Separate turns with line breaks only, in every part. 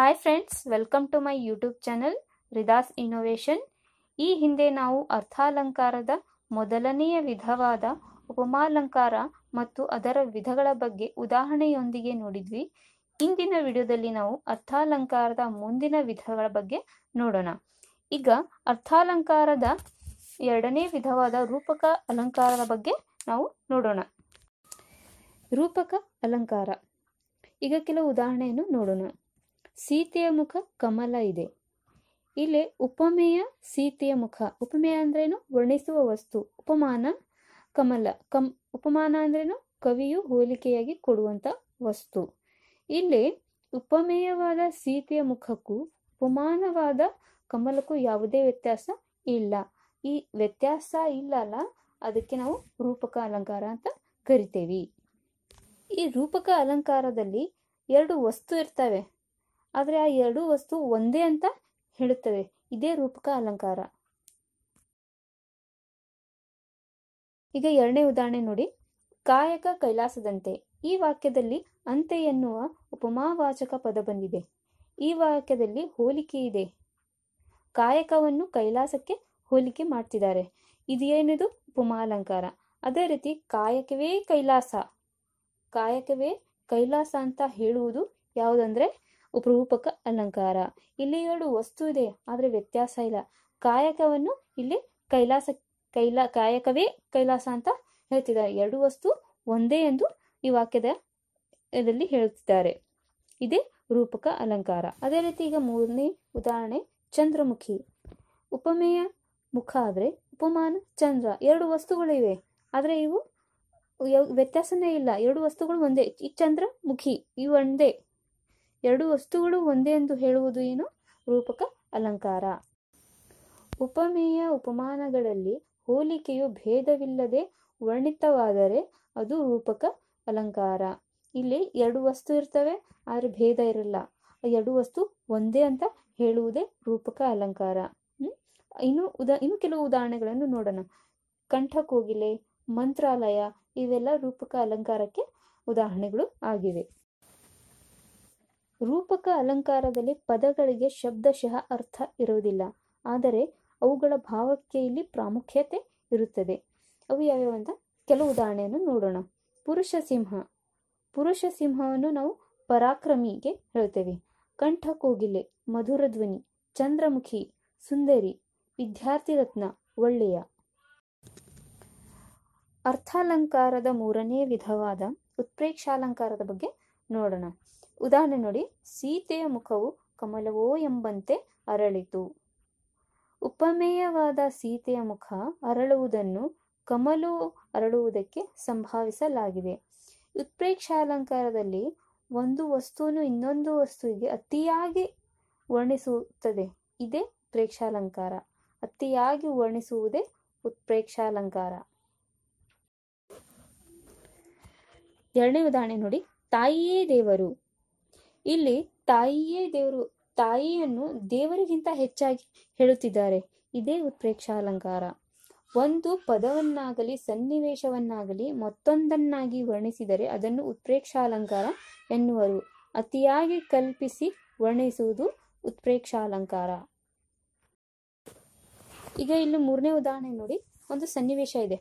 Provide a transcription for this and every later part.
hi friends welcome to my YouTube channel ರಿದಾಸ್ innovation ಈ ಹಿಂದೆ ನಾವು ಅರ್ಥಾಲಂಕಾರದ ಮೊದಲನೆಯ ವಿಧವಾದ ಉಪಮಾಲಂಕಾರ ಮತ್ತು ಅದರ ವಿಧಗಳ ಬಗ್ಗೆ ಉದಾಹರಣೆಯೊಂದಿಗೆ ನೋಡಿದ್ವಿ ಇಂದಿನ ವಿಡಿಯೋದಲ್ಲಿ ನಾವು ಅರ್ಥಾಲಂಕಾರದ ಮುಂದಿನ ವಿಧಗಳ ಬಗ್ಗೆ ನೋಡೋಣ ಈಗ ಅರ್ಥಾಲಂಕಾರದ ಎರಡನೇ ವಿಧವಾದ ರೂಪಕ ಅಲಂಕಾರದ ಬಗ್ಗೆ ನಾವು ನೋಡೋಣ ರೂಪಕ ಅಲಂಕಾರ ಈಗ ಕೆಲವು ಉದಾಹರಣೆಯನ್ನು ನೋಡೋಣ ಸೀತೆಯ ಮುಖ ಕಮಲ ಇದೆ ಇಲ್ಲಿ ಉಪಮೇಯ ಸೀತೆಯ ಮುಖ ಉಪಮೇಯ ಅಂದ್ರೇನು ವರ್ಣಿಸುವ ವಸ್ತು ಉಪಮಾನ ಕಮಲ ಕಮ್ ಉಪಮಾನ ಅಂದ್ರೇನು ಕವಿಯು ಹೋಲಿಕೆಯಾಗಿ ಕೊಡುವಂಥ ವಸ್ತು ಇಲ್ಲಿ ಉಪಮೇಯವಾದ ಸೀತೆಯ ಮುಖಕ್ಕೂ ಉಪಮಾನವಾದ ಕಮಲಕ್ಕೂ ಯಾವುದೇ ವ್ಯತ್ಯಾಸ ಇಲ್ಲ ಈ ವ್ಯತ್ಯಾಸ ಇಲ್ಲ ಅಲ್ಲ ಅದಕ್ಕೆ ನಾವು ರೂಪಕ ಅಲಂಕಾರ ಅಂತ ಕರಿತೇವೆ ಈ ರೂಪಕ ಅಲಂಕಾರದಲ್ಲಿ ಎರಡು ವಸ್ತು ಇರ್ತವೆ ಆದರೆ ಆ ಎರಡೂ ವಸ್ತು ಒಂದೇ ಅಂತ ಹೇಳುತ್ತವೆ ಇದೇ ರೂಪಕ ಅಲಂಕಾರ ಈಗ ಎರಡನೇ ಉದಾಹರಣೆ ನೋಡಿ ಕಾಯಕ ಕೈಲಾಸದಂತೆ ಈ ವಾಕ್ಯದಲ್ಲಿ ಅಂತೆ ಎನ್ನುವ ಉಪಮಾವಾಚಕ ಪದ ಬಂದಿದೆ ಈ ವಾಕ್ಯದಲ್ಲಿ ಹೋಲಿಕೆ ಇದೆ ಕಾಯಕವನ್ನು ಕೈಲಾಸಕ್ಕೆ ಹೋಲಿಕೆ ಮಾಡ್ತಿದ್ದಾರೆ ಇದೇನಿದು ಉಪಮಾಲಂಕಾರ ಅದೇ ರೀತಿ ಕಾಯಕವೇ ಕೈಲಾಸ ಕಾಯಕವೇ ಕೈಲಾಸ ಅಂತ ಹೇಳುವುದು ಯಾವುದಂದ್ರೆ ಉಪರೂಪಕ ಅಲಂಕಾರ ಇಲ್ಲಿ ಎರಡು ವಸ್ತು ಇದೆ ಆದರೆ ವ್ಯತ್ಯಾಸ ಇಲ್ಲ ಕಾಯಕವನ್ನು ಇಲ್ಲಿ ಕೈಲಾಸ ಕೈಲ ಕಾಯಕವೇ ಕೈಲಾಸ ಅಂತ ಹೇಳ್ತಿದ್ದಾರೆ ಎರಡು ವಸ್ತು ಒಂದೇ ಎಂದು ಈ ವಾಕ್ಯದ ಇದರಲ್ಲಿ ಹೇಳುತ್ತಿದ್ದಾರೆ ಇದೇ ರೂಪಕ ಅಲಂಕಾರ ಅದೇ ರೀತಿ ಈಗ ಮೂರನೇ ಉದಾಹರಣೆ ಚಂದ್ರಮುಖಿ ಉಪಮೇಯ ಮುಖ ಆದರೆ ಉಪಮಾನ ಚಂದ್ರ ಎರಡು ವಸ್ತುಗಳಿವೆ ಆದರೆ ಇವು ವ್ಯತ್ಯಾಸನೇ ಇಲ್ಲ ಎರಡು ವಸ್ತುಗಳು ಒಂದೇ ಈ ಚಂದ್ರಮುಖಿ ಮುಖಿ ಇವು ಒಂದೇ ಎರಡು ವಸ್ತುಗಳು ಒಂದೇ ಎಂದು ಹೇಳುವುದು ಏನು ರೂಪಕ ಅಲಂಕಾರ ಉಪಮೇಯ ಉಪಮಾನಗಳಲ್ಲಿ ಹೋಲಿಕೆಯು ಭೇದವಿಲ್ಲದೆ ವರ್ಣಿತವಾದರೆ ಅದು ರೂಪಕ ಅಲಂಕಾರ ಇಲ್ಲಿ ಎರಡು ವಸ್ತು ಇರ್ತವೆ ಆದರೆ ಭೇದ ಇರಲ್ಲ ಎರಡು ವಸ್ತು ಒಂದೇ ಅಂತ ಹೇಳುವುದೇ ರೂಪಕ ಅಲಂಕಾರ ಇನ್ನು ಉದಾ ಇನ್ನು ಕೆಲವು ಉದಾಹರಣೆಗಳನ್ನು ನೋಡೋಣ ಕಂಠಕೋಗಿಲೆ ಮಂತ್ರಾಲಯ ಇವೆಲ್ಲ ರೂಪಕ ಅಲಂಕಾರಕ್ಕೆ ಉದಾಹರಣೆಗಳು ಆಗಿವೆ ರೂಪಕ ಅಲಂಕಾರದಲ್ಲಿ ಪದಗಳಿಗೆ ಶಬ್ದಶಃ ಅರ್ಥ ಇರುವುದಿಲ್ಲ ಆದರೆ ಅವುಗಳ ಭಾವಕ್ಕೆ ಇಲ್ಲಿ ಪ್ರಾಮುಖ್ಯತೆ ಇರುತ್ತದೆ ಅವು ಯಾವ್ಯಾವ ಅಂತ ಕೆಲವು ಉದಾಹರಣೆಯನ್ನು ನೋಡೋಣ ಪುರುಷ ಸಿಂಹ ಪುರುಷ ಸಿಂಹವನ್ನು ನಾವು ಪರಾಕ್ರಮಿಗೆ ಹೇಳ್ತೇವೆ ಕಂಠ ಕೋಗಿಲೆ ಮಧುರ ಧ್ವನಿ ಚಂದ್ರಮುಖಿ ಸುಂದರಿ ವಿದ್ಯಾರ್ಥಿ ರತ್ನ ಒಳ್ಳೆಯ ಅರ್ಥಾಲಂಕಾರದ ಮೂರನೇ ವಿಧವಾದ ಉತ್ಪ್ರೇಕ್ಷಾಲಂಕಾರದ ಬಗ್ಗೆ ನೋಡೋಣ ಉದಾಹರಣೆ ನೋಡಿ ಸೀತೆಯ ಮುಖವು ಕಮಲವೋ ಎಂಬಂತೆ ಅರಳಿತು ಉಪಮೇಯವಾದ ಸೀತೆಯ ಮುಖ ಅರಳುವುದನ್ನು ಕಮಲು ಅರಳುವುದಕ್ಕೆ ಸಂಭಾವಿಸಲಾಗಿದೆ ಉತ್ಪ್ರೇಕ್ಷಾಲಂಕಾರದಲ್ಲಿ ಒಂದು ವಸ್ತುವನ್ನು ಇನ್ನೊಂದು ವಸ್ತುವಿಗೆ ಅತಿಯಾಗಿ ವರ್ಣಿಸುತ್ತದೆ ಇದೇ ಪ್ರೇಕ್ಷಾಲಂಕಾರ ಅತಿಯಾಗಿ ವರ್ಣಿಸುವುದೇ ಉತ್ಪ್ರೇಕ್ಷಾಲಂಕಾರ ಎರಡನೇ ಉದಾಹರಣೆ ನೋಡಿ ತಾಯಿಯೇ ದೇವರು ಇಲ್ಲಿ ತಾಯಿಯೇ ದೇವರು ತಾಯಿಯನ್ನು ದೇವರಿಗಿಂತ ಹೆಚ್ಚಾಗಿ ಹೇಳುತ್ತಿದ್ದಾರೆ ಇದೇ ಉತ್ಪ್ರೇಕ್ಷಾಲಂಕಾರ ಒಂದು ಪದವನ್ನಾಗಲಿ ಸನ್ನಿವೇಶವನ್ನಾಗಲಿ ಮತ್ತೊಂದನ್ನಾಗಿ ವರ್ಣಿಸಿದರೆ ಅದನ್ನು ಉತ್ಪ್ರೇಕ್ಷಾಲಂಕಾರ ಎನ್ನುವರು ಅತಿಯಾಗಿ ಕಲ್ಪಿಸಿ ವರ್ಣಿಸುವುದು ಉತ್ಪ್ರೇಕ್ಷಾಲಂಕಾರ ಈಗ ಇಲ್ಲಿ ಮೂರನೇ ಉದಾಹರಣೆ ನೋಡಿ ಒಂದು ಸನ್ನಿವೇಶ ಇದೆ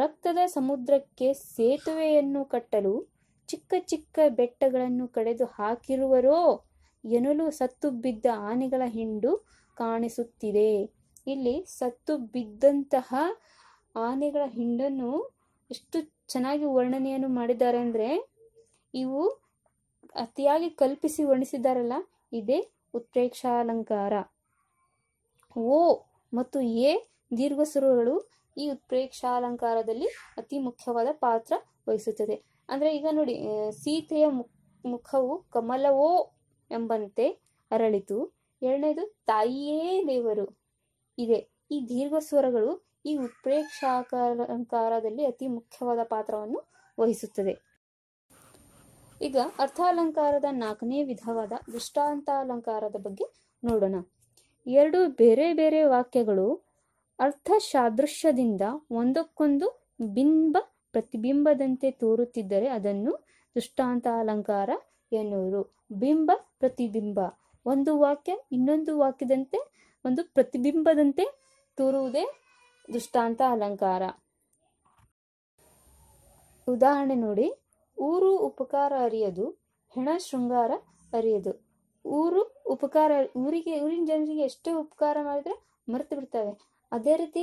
ರಕ್ತದ ಸಮುದ್ರಕ್ಕೆ ಸೇತುವೆಯನ್ನು ಕಟ್ಟಲು ಚಿಕ್ಕ ಚಿಕ್ಕ ಬೆಟ್ಟಗಳನ್ನು ಕಡೆದು ಹಾಕಿರುವರೋ ಎನಲು ಸತ್ತು ಬಿದ್ದ ಆನೆಗಳ ಹಿಂಡು ಕಾಣಿಸುತ್ತಿದೆ ಇಲ್ಲಿ ಸತ್ತು ಬಿದ್ದಂತಹ ಆನೆಗಳ ಹಿಂಡನ್ನು ಎಷ್ಟು ಚೆನ್ನಾಗಿ ವರ್ಣನೆಯನ್ನು ಮಾಡಿದ್ದಾರೆ ಅಂದರೆ ಇವು ಅತಿಯಾಗಿ ಕಲ್ಪಿಸಿ ವರ್ಣಿಸಿದ್ದಾರಲ್ಲ ಇದೇ ಉತ್ಪ್ರೇಕ್ಷಾಲಂಕಾರ ಓ ಮತ್ತು ಎ ದೀರ್ಘಸುರುಗಳು ಈ ಉತ್ಪ್ರೇಕ್ಷಾಲಂಕಾರದಲ್ಲಿ ಅತಿ ಮುಖ್ಯವಾದ ಪಾತ್ರ ವಹಿಸುತ್ತದೆ ಅಂದ್ರೆ ಈಗ ನೋಡಿ ಸೀತೆಯ ಮುಖವು ಕಮಲವೋ ಎಂಬಂತೆ ಅರಳಿತು ಎರಡನೇದು ತಾಯಿಯೇ ದೇವರು ಇದೆ ಈ ದೀರ್ಘ ಸ್ವರಗಳು ಈ ಉತ್ಪ್ರೇಕ್ಷಾಕಾರಂಕಾರದಲ್ಲಿ ಅತಿ ಮುಖ್ಯವಾದ ಪಾತ್ರವನ್ನು ವಹಿಸುತ್ತದೆ ಈಗ ಅರ್ಥಾಲಂಕಾರದ ನಾಲ್ಕನೇ ವಿಧವಾದ ದೃಷ್ಟಾಂತಾಲಂಕಾರದ ಬಗ್ಗೆ ನೋಡೋಣ ಎರಡು ಬೇರೆ ಬೇರೆ ವಾಕ್ಯಗಳು ಅರ್ಥ ಸಾದೃಶ್ಯದಿಂದ ಒಂದಕ್ಕೊಂದು ಬಿಂಬ ಪ್ರತಿಬಿಂಬದಂತೆ ತೋರುತ್ತಿದ್ದರೆ ಅದನ್ನು ಅಲಂಕಾರ ಎನ್ನುವರು ಬಿಂಬ ಪ್ರತಿಬಿಂಬ ಒಂದು ವಾಕ್ಯ ಇನ್ನೊಂದು ವಾಕ್ಯದಂತೆ ಒಂದು ಪ್ರತಿಬಿಂಬದಂತೆ ತೋರುವುದೇ ದೃಷ್ಟಾಂತ ಅಲಂಕಾರ ಉದಾಹರಣೆ ನೋಡಿ ಊರು ಉಪಕಾರ ಅರಿಯದು ಹೆಣ ಶೃಂಗಾರ ಅರಿಯದು ಊರು ಉಪಕಾರ ಊರಿಗೆ ಊರಿನ ಜನರಿಗೆ ಎಷ್ಟೇ ಉಪಕಾರ ಮಾಡಿದ್ರೆ ಮರೆತು ಬಿಡ್ತವೆ ಅದೇ ರೀತಿ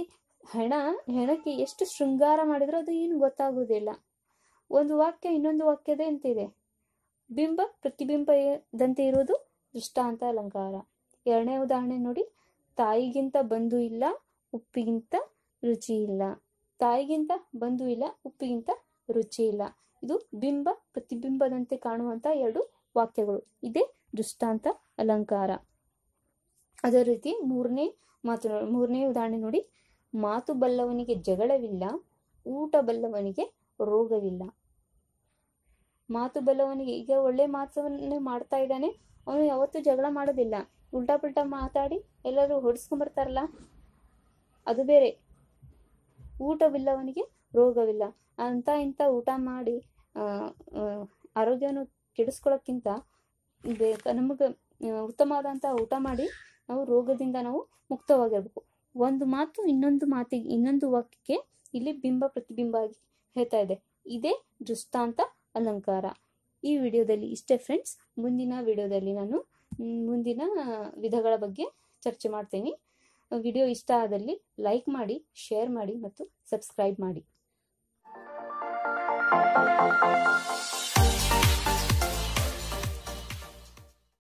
ಹೆಣ ಹೆಣಕ್ಕೆ ಎಷ್ಟು ಶೃಂಗಾರ ಮಾಡಿದ್ರು ಅದು ಏನು ಗೊತ್ತಾಗೋದಿಲ್ಲ ಒಂದು ವಾಕ್ಯ ಇನ್ನೊಂದು ವಾಕ್ಯದ ಇದೆ ಬಿಂಬ ಪ್ರತಿಬಿಂಬದಂತೆ ಇರುವುದು ದೃಷ್ಟಾಂತ ಅಲಂಕಾರ ಎರಡನೇ ಉದಾಹರಣೆ ನೋಡಿ ತಾಯಿಗಿಂತ ಬಂಧು ಇಲ್ಲ ಉಪ್ಪಿಗಿಂತ ರುಚಿ ಇಲ್ಲ ತಾಯಿಗಿಂತ ಬಂಧು ಇಲ್ಲ ಉಪ್ಪಿಗಿಂತ ರುಚಿ ಇಲ್ಲ ಇದು ಬಿಂಬ ಪ್ರತಿಬಿಂಬದಂತೆ ಕಾಣುವಂತ ಎರಡು ವಾಕ್ಯಗಳು ಇದೇ ದೃಷ್ಟಾಂತ ಅಲಂಕಾರ ಅದೇ ರೀತಿ ಮೂರನೇ ಮಾತು ಮೂರನೇ ಉದಾಹರಣೆ ನೋಡಿ ಮಾತು ಬಲ್ಲವನಿಗೆ ಜಗಳವಿಲ್ಲ ಊಟ ಬಲ್ಲವನಿಗೆ ರೋಗವಿಲ್ಲ ಮಾತು ಬಲ್ಲವನಿಗೆ ಈಗ ಒಳ್ಳೆ ಮಾತವನ್ನೇ ಮಾಡ್ತಾ ಇದ್ದಾನೆ ಅವನು ಯಾವತ್ತೂ ಜಗಳ ಮಾಡೋದಿಲ್ಲ ಉಲ್ಟಾ ಪುಲ್ಟಾ ಮಾತಾಡಿ ಎಲ್ಲರೂ ಬರ್ತಾರಲ್ಲ ಅದು ಬೇರೆ ಊಟವಿಲ್ಲವನಿಗೆ ರೋಗವಿಲ್ಲ ಅಂತ ಇಂಥ ಊಟ ಮಾಡಿ ಆರೋಗ್ಯವನ್ನು ಕೆಡಿಸ್ಕೊಳ್ಳೋಕ್ಕಿಂತ ಬೇಕ ನಮಗೆ ಉತ್ತಮವಾದಂಥ ಊಟ ಮಾಡಿ ನಾವು ರೋಗದಿಂದ ನಾವು ಮುಕ್ತವಾಗಿರ್ಬೇಕು ಒಂದು ಮಾತು ಇನ್ನೊಂದು ಮಾತಿಗೆ ಇನ್ನೊಂದು ವಾಕ್ಯಕ್ಕೆ ಇಲ್ಲಿ ಬಿಂಬ ಪ್ರತಿಬಿಂಬ ಹೇಳ್ತಾ ಇದೆ ಇದೇ ದೃಷ್ಟಾಂತ ಅಲಂಕಾರ ಈ ವಿಡಿಯೋದಲ್ಲಿ ಇಷ್ಟೇ ಫ್ರೆಂಡ್ಸ್ ಮುಂದಿನ ವಿಡಿಯೋದಲ್ಲಿ ನಾನು ಮುಂದಿನ ವಿಧಗಳ ಬಗ್ಗೆ ಚರ್ಚೆ ಮಾಡ್ತೀನಿ ವಿಡಿಯೋ ಇಷ್ಟ ಆದಲ್ಲಿ ಲೈಕ್ ಮಾಡಿ ಶೇರ್ ಮಾಡಿ ಮತ್ತು ಸಬ್ಸ್ಕ್ರೈಬ್ ಮಾಡಿ